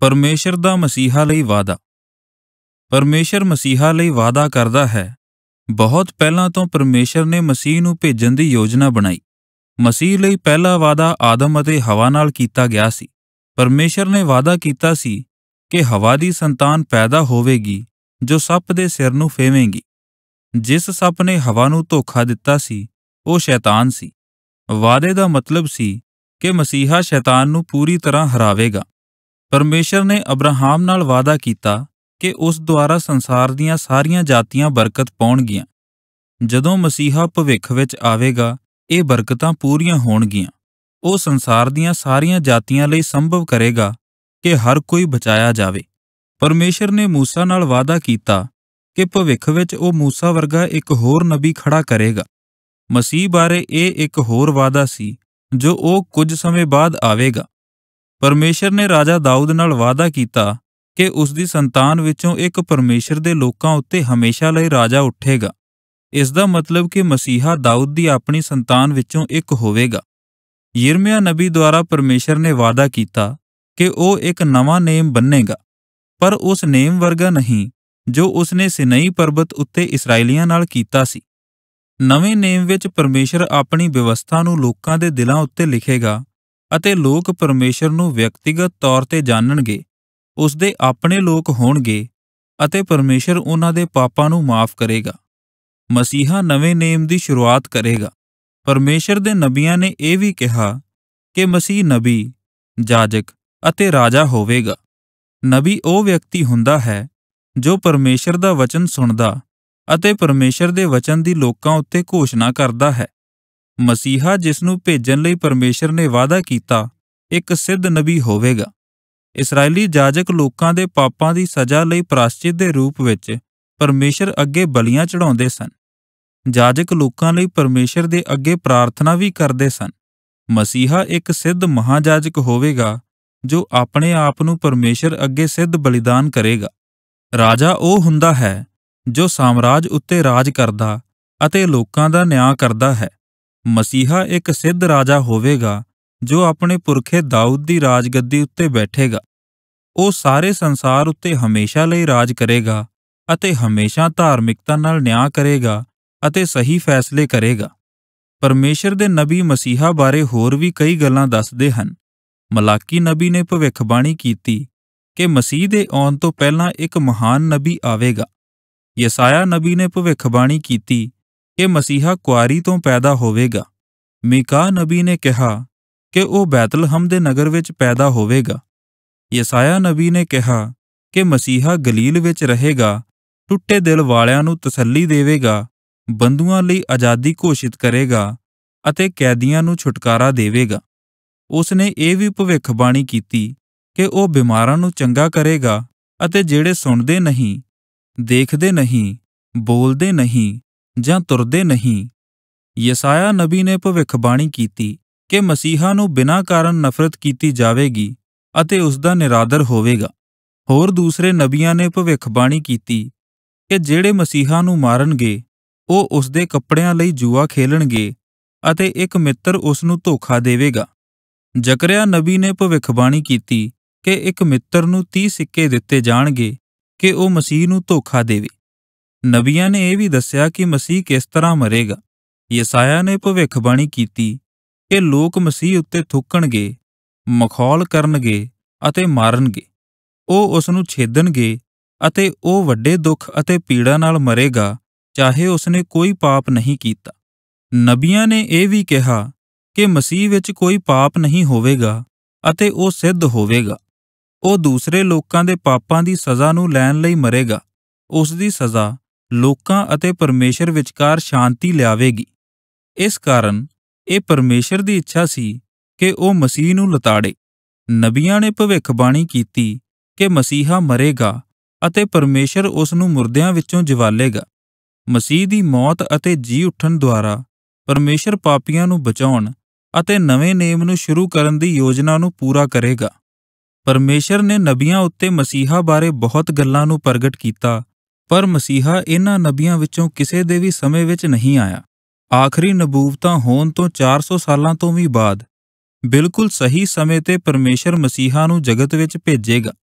ਪਰਮੇਸ਼ਰ ਦਾ ਮਸੀਹਾ ਲਈ ਵਾਦਾ ਪਰਮੇਸ਼ਰ ਮਸੀਹਾ ਲਈ ਵਾਦਾ ਕਰਦਾ ਹੈ ਬਹੁਤ ਪਹਿਲਾਂ ਤੋਂ ਪਰਮੇਸ਼ਰ ਨੇ ਮਸੀਹ ਨੂੰ ਭੇਜਣ ਦੀ ਯੋਜਨਾ ਬਣਾਈ ਮਸੀਹ ਲਈ ਪਹਿਲਾ ਵਾਦਾ ਆਦਮ ਅਤੇ ਹਵਾ ਨਾਲ ਕੀਤਾ ਗਿਆ ਸੀ ਪਰਮੇਸ਼ਰ ਨੇ ਵਾਦਾ ਕੀਤਾ ਸੀ ਕਿ ਹਵਾ ਦੀ ਸੰਤਾਨ ਪੈਦਾ ਹੋਵੇਗੀ ਜੋ ਸੱਪ ਦੇ ਸਿਰ ਨੂੰ ਫੇਵੇਂਗੀ ਜਿਸ ਸੱਪ ਨੇ ਹਵਾ ਨੂੰ ਧੋਖਾ ਦਿੱਤਾ ਸੀ ਉਹ ਸ਼ੈਤਾਨ ਸੀ ਵਾਦੇ ਦਾ ਮਤਲਬ ਸੀ ਕਿ ਮਸੀਹਾ ਸ਼ੈਤਾਨ ਨੂੰ ਪੂਰੀ ਤਰ੍ਹਾਂ ਹਰਾਵੇਗਾ ਪਰਮੇਸ਼ਰ ਨੇ ਅਬਰਾਹਮ ਨਾਲ ਵਾਅਦਾ ਕੀਤਾ ਕਿ ਉਸ ਦੁਆਰਾ ਸੰਸਾਰ ਦੀਆਂ ਸਾਰੀਆਂ ਜਾਤੀਆਂ ਬਰਕਤ ਪਾਉਣਗੀਆਂ ਜਦੋਂ ਮਸੀਹਾ ਭਵਿੱਖ ਵਿੱਚ ਆਵੇਗਾ ਇਹ ਬਰਕਤਾਂ ਪੂਰੀਆਂ ਹੋਣਗੀਆਂ ਉਹ ਸੰਸਾਰ ਦੀਆਂ ਸਾਰੀਆਂ ਜਾਤੀਆਂ ਲਈ ਸੰਭਵ ਕਰੇਗਾ ਕਿ ਹਰ ਕੋਈ ਬਚਾਇਆ ਜਾਵੇ ਪਰਮੇਸ਼ਰ ਨੇ موسی ਨਾਲ ਵਾਅਦਾ ਕੀਤਾ ਕਿ ਭਵਿੱਖ ਵਿੱਚ ਉਹ موسی ਵਰਗਾ ਇੱਕ ਹੋਰ ਨਬੀ ਖੜਾ ਕਰੇਗਾ ਮਸੀਹ ਬਾਰੇ ਇਹ ਇੱਕ ਹੋਰ ਵਾਅਦਾ ਸੀ ਜੋ ਉਹ ਕੁਝ ਸਮੇਂ ਬਾਅਦ ਆਵੇਗਾ ਪਰਮੇਸ਼ਰ ਨੇ ਰਾਜਾ ਦਾਊਦ ਨਾਲ ਵਾਅਦਾ ਕੀਤਾ ਕਿ ਉਸ ਦੀ ਸੰਤਾਨ ਵਿੱਚੋਂ ਇੱਕ ਪਰਮੇਸ਼ਰ ਦੇ ਲੋਕਾਂ ਉੱਤੇ ਹਮੇਸ਼ਾ ਲਈ ਰਾਜਾ ਉੱਠੇਗਾ ਇਸ ਦਾ ਮਤਲਬ ਕਿ ਮਸੀਹਾ ਦਾਊਦ ਦੀ ਆਪਣੀ ਸੰਤਾਨ ਵਿੱਚੋਂ ਇੱਕ ਹੋਵੇਗਾ ਯਰਮੀਆ ਨਬੀ ਦੁਆਰਾ ਪਰਮੇਸ਼ਰ ਨੇ ਵਾਅਦਾ ਕੀਤਾ ਕਿ ਉਹ ਇੱਕ ਨਵਾਂ ਨੇਮ ਬਣੇਗਾ ਪਰ ਉਸ ਨੇਮ ਵਰਗਾ ਨਹੀਂ ਜੋ ਉਸਨੇ ਸਿਨਾਈ ਪਰਬਤ ਉੱਤੇ ਇਸرائیਲੀਆਂ ਨਾਲ ਕੀਤਾ ਸੀ ਨਵੇਂ ਨੇਮ ਵਿੱਚ ਪਰਮੇਸ਼ਰ ਆਪਣੀ ਵਿਵਸਥਾ ਨੂੰ ਲੋਕਾਂ ਦੇ ਦਿਲਾਂ ਉੱਤੇ ਲਿਖੇਗਾ ਅਤੇ ਲੋਕ ਪਰਮੇਸ਼ਰ ਨੂੰ ਵਿਅਕਤੀਗਤ ਤੌਰ ਤੇ ਜਾਣਨਗੇ ਉਸ ਦੇ ਆਪਣੇ ਲੋਕ ਹੋਣਗੇ ਅਤੇ ਪਰਮੇਸ਼ਰ ਉਹਨਾਂ ਦੇ ਪਾਪਾਂ ਨੂੰ ਮਾਫ ਕਰੇਗਾ ਮਸੀਹਾ ਨਵੇਂ ਨੇਮ ਦੀ ਸ਼ੁਰੂਆਤ ਕਰੇਗਾ ਪਰਮੇਸ਼ਰ ਦੇ ਨਬੀਆਂ ਨੇ ਇਹ ਵੀ ਕਿਹਾ ਕਿ ਮਸੀਹ ਨਬੀ ਜਾਜਕ ਅਤੇ ਰਾਜਾ ਹੋਵੇਗਾ ਨਬੀ ਉਹ ਵਿਅਕਤੀ ਹੁੰਦਾ ਹੈ ਜੋ ਪਰਮੇਸ਼ਰ ਦਾ ਵਚਨ ਸੁਣਦਾ ਅਤੇ ਪਰਮੇਸ਼ਰ ਦੇ ਵਚਨ ਦੀ ਲੋਕਾਂ ਉੱਤੇ ਘੋਸ਼ਣਾ ਕਰਦਾ ਹੈ ਮਸੀਹਾ ਜਿਸ ਨੂੰ ਭੇਜਣ ਲਈ ਪਰਮੇਸ਼ਰ ਨੇ ਵਾਅਦਾ ਕੀਤਾ ਇੱਕ ਸਿੱਧ ਨਬੀ ਹੋਵੇਗਾ ਇਸرائیਲੀ ਜਾਜਕ ਲੋਕਾਂ ਦੇ ਪਾਪਾਂ ਦੀ ਸਜ਼ਾ ਲਈ ਪ੍ਰਾਸ਼ਚਿਤ ਦੇ ਰੂਪ ਵਿੱਚ ਪਰਮੇਸ਼ਰ ਅੱਗੇ ਬਲੀਆਂ ਚੜਾਉਂਦੇ ਸਨ ਜਾਜਕ ਲੋਕਾਂ ਲਈ ਪਰਮੇਸ਼ਰ ਦੇ ਅੱਗੇ ਪ੍ਰਾਰਥਨਾ ਵੀ ਕਰਦੇ ਸਨ ਮਸੀਹਾ ਇੱਕ ਸਿੱਧ ਮਹਾਜਾਜਕ ਹੋਵੇਗਾ ਜੋ ਆਪਣੇ ਆਪ ਨੂੰ ਪਰਮੇਸ਼ਰ ਅੱਗੇ ਸਿੱਧ ਬਲੀਦਾਨ ਕਰੇਗਾ ਰਾਜਾ ਉਹ ਹੁੰਦਾ ਹੈ ਜੋ ਸਾਮਰਾਜ ਉੱਤੇ ਰਾਜ ਕਰਦਾ ਅਤੇ ਲੋਕਾਂ ਦਾ ਨਿਆਂ ਕਰਦਾ ਹੈ ਮਸੀਹਾ ਇੱਕ ਸਿੱਧ ਰਾਜਾ ਹੋਵੇਗਾ ਜੋ ਆਪਣੇ ਪੁਰਖੇ ਦਾਊਦ ਦੀ ਰਾਜਗੱਦੀ ਉੱਤੇ ਬੈਠੇਗਾ ਉਹ ਸਾਰੇ ਸੰਸਾਰ ਉੱਤੇ ਹਮੇਸ਼ਾ ਲਈ ਰਾਜ ਕਰੇਗਾ ਅਤੇ ਹਮੇਸ਼ਾ ਧਾਰਮਿਕਤਾ ਨਾਲ ਨਿਆਂ ਕਰੇਗਾ ਅਤੇ ਸਹੀ ਫੈਸਲੇ ਕਰੇਗਾ ਪਰਮੇਸ਼ਰ ਦੇ ਨਬੀ ਮਸੀਹਾ ਬਾਰੇ ਹੋਰ ਵੀ ਕਈ ਗੱਲਾਂ ਦੱਸਦੇ ਹਨ ਮਲਾਕੀ ਨਬੀ ਨੇ ਭਵਿੱਖਬਾਣੀ ਕੀਤੀ ਕਿ ਮਸੀਹ ਦੇ ਆਉਣ ਤੋਂ ਪਹਿਲਾਂ ਇੱਕ ਮਹਾਨ ਨਬੀ ਆਵੇਗਾ ਯਸਾਇਆ ਨਬੀ ਨੇ ਭਵਿੱਖਬਾਣੀ ਕੀਤੀ ਕਿ ਮਸੀਹਾ ਕੁਆਰੀ ਤੋਂ ਪੈਦਾ ਹੋਵੇਗਾ ਮੀਕਾ ਨਬੀ ਨੇ ਕਿਹਾ ਕਿ ਉਹ ਬੈਤਲਹਮ ਦੇ ਨਗਰ ਵਿੱਚ ਪੈਦਾ ਹੋਵੇਗਾ ਯਸਾਇਆ ਨਬੀ ਨੇ ਕਿਹਾ ਕਿ ਮਸੀਹਾ ਗਲੀਲ ਵਿੱਚ ਰਹੇਗਾ ਟੁੱਟੇ ਦਿਲ ਵਾਲਿਆਂ ਨੂੰ ਤਸੱਲੀ ਦੇਵੇਗਾ ਬੰਦੂਆਂ ਲਈ ਆਜ਼ਾਦੀ ਘੋਸ਼ਿਤ ਕਰੇਗਾ ਅਤੇ ਕੈਦੀਆਂ ਨੂੰ ਛੁਟਕਾਰਾ ਦੇਵੇਗਾ ਉਸ ਨੇ ਇਹ ਵੀ ਭਵਿੱਖਬਾਣੀ ਕੀਤੀ ਕਿ ਉਹ ਬਿਮਾਰਾਂ ਨੂੰ ਚੰਗਾ ਕਰੇਗਾ ਅਤੇ ਜਿਹੜੇ ਸੁਣਦੇ ਨਹੀਂ ਦੇਖਦੇ ਨਹੀਂ ਬੋਲਦੇ ਨਹੀਂ ਜਾਂ ਤੁਰਦੇ ਨਹੀਂ ਯਸਾਇਆ ਨਬੀ ਨੇ ਭਵਿੱਖਬਾਣੀ ਕੀਤੀ ਕਿ ਮਸੀਹਾ ਨੂੰ ਬਿਨਾਂ ਕਾਰਨ ਨਫ਼ਰਤ ਕੀਤੀ ਜਾਵੇਗੀ ਅਤੇ ਉਸ ਦਾ ਨਿਰਾਦਰ ਹੋਵੇਗਾ ਹੋਰ ਦੂਸਰੇ ਨਬੀਆਂ ਨੇ ਭਵਿੱਖਬਾਣੀ ਕੀਤੀ ਕਿ ਜਿਹੜੇ ਮਸੀਹਾ ਨੂੰ ਮਾਰਨਗੇ ਉਹ ਉਸ ਦੇ ਕੱਪੜਿਆਂ ਲਈ ਜੂਆ ਖੇਲਣਗੇ ਅਤੇ ਇੱਕ ਮਿੱਤਰ ਉਸ ਨੂੰ ਧੋਖਾ ਦੇਵੇਗਾ ਜ਼ਕਰਿਆ ਨਬੀ ਨੇ ਭਵਿੱਖਬਾਣੀ ਕੀਤੀ ਕਿ ਇੱਕ ਮਿੱਤਰ ਨੂੰ 30 ਸਿੱਕੇ ਦਿੱਤੇ ਜਾਣਗੇ ਕਿ ਉਹ ਮਸੀਹ ਨੂੰ ਧੋਖਾ ਦੇਵੇ ਨਬੀਆਂ ਨੇ ਇਹ ਵੀ ਦੱਸਿਆ ਕਿ ਮਸੀਹ ਕਿਸ ਤਰ੍ਹਾਂ ਮਰੇਗਾ ਯਸਾਇਆ ਨੇ ਭਵਿੱਖਬਾਣੀ ਕੀਤੀ ਕਿ ਲੋਕ ਮਸੀਹ ਉੱਤੇ ਥੁੱਕਣਗੇ ਮਖੌਲ ਕਰਨਗੇ ਅਤੇ ਮਾਰਨਗੇ ਉਹ ਉਸ ਨੂੰ ਛੇਦਣਗੇ ਅਤੇ ਉਹ ਵੱਡੇ ਦੁੱਖ ਅਤੇ ਪੀੜਾ ਨਾਲ ਮਰੇਗਾ ਚਾਹੇ ਉਸ ਨੇ ਕੋਈ ਪਾਪ ਨਹੀਂ ਕੀਤਾ ਨਬੀਆਂ ਨੇ ਇਹ ਵੀ ਕਿਹਾ ਕਿ ਮਸੀਹ ਵਿੱਚ ਕੋਈ ਪਾਪ ਨਹੀਂ ਹੋਵੇਗਾ ਅਤੇ ਉਹ ਸਿੱਧ ਹੋਵੇਗਾ ਉਹ ਦੂਸਰੇ ਲੋਕਾਂ ਦੇ ਪਾਪਾਂ ਦੀ ਸਜ਼ਾ ਨੂੰ ਲੈਣ ਲਈ ਮਰੇਗਾ ਉਸ ਦੀ ਸਜ਼ਾ ਲੋਕਾਂ ਅਤੇ ਪਰਮੇਸ਼ਰ ਵਿਚਕਾਰ ਸ਼ਾਂਤੀ ਲਿਆਵੇਗੀ ਇਸ ਕਾਰਨ ਇਹ ਪਰਮੇਸ਼ਰ ਦੀ ਇੱਛਾ ਸੀ ਕਿ ਉਹ ਮਸੀਹ ਨੂੰ ਲਤਾੜੇ ਨਬੀਆਂ ਨੇ ਭਵਿੱਖਬਾਣੀ ਕੀਤੀ ਕਿ ਮਸੀਹਾ ਮਰੇਗਾ ਅਤੇ ਪਰਮੇਸ਼ਰ ਉਸ ਨੂੰ ਮੁਰਦਿਆਂ ਵਿੱਚੋਂ ਜਿਵਾਲੇਗਾ ਮਸੀਹ ਦੀ ਮੌਤ ਅਤੇ ਜੀ ਉੱਠਣ ਦੁਆਰਾ ਪਰਮੇਸ਼ਰ ਪਾਪੀਆਂ ਨੂੰ ਬਚਾਉਣ ਅਤੇ ਨਵੇਂ ਨੇਮ ਨੂੰ ਸ਼ੁਰੂ ਕਰਨ ਦੀ ਯੋਜਨਾ ਨੂੰ ਪੂਰਾ ਕਰੇਗਾ ਪਰਮੇਸ਼ਰ ਨੇ ਨਬੀਆਂ ਉੱਤੇ ਮਸੀਹਾ ਬਾਰੇ ਬਹੁਤ ਗੱਲਾਂ ਨੂੰ ਪ੍ਰਗਟ ਕੀਤਾ ਪਰ ਮਸੀਹਾ ਇਹਨਾਂ ਨਬੀਆਂ ਵਿੱਚੋਂ ਕਿਸੇ ਦੇ ਵੀ ਸਮੇਂ ਵਿੱਚ ਨਹੀਂ ਆਇਆ ਆਖਰੀ ਨਬੂਵਤਾਂ ਹੋਣ ਤੋਂ 400 ਸਾਲਾਂ ਤੋਂ ਵੀ ਬਾਅਦ ਬਿਲਕੁਲ ਸਹੀ ਸਮੇਂ ਤੇ ਪਰਮੇਸ਼ਰ ਮਸੀਹਾ ਨੂੰ ਜਗਤ ਵਿੱਚ ਭੇਜੇਗਾ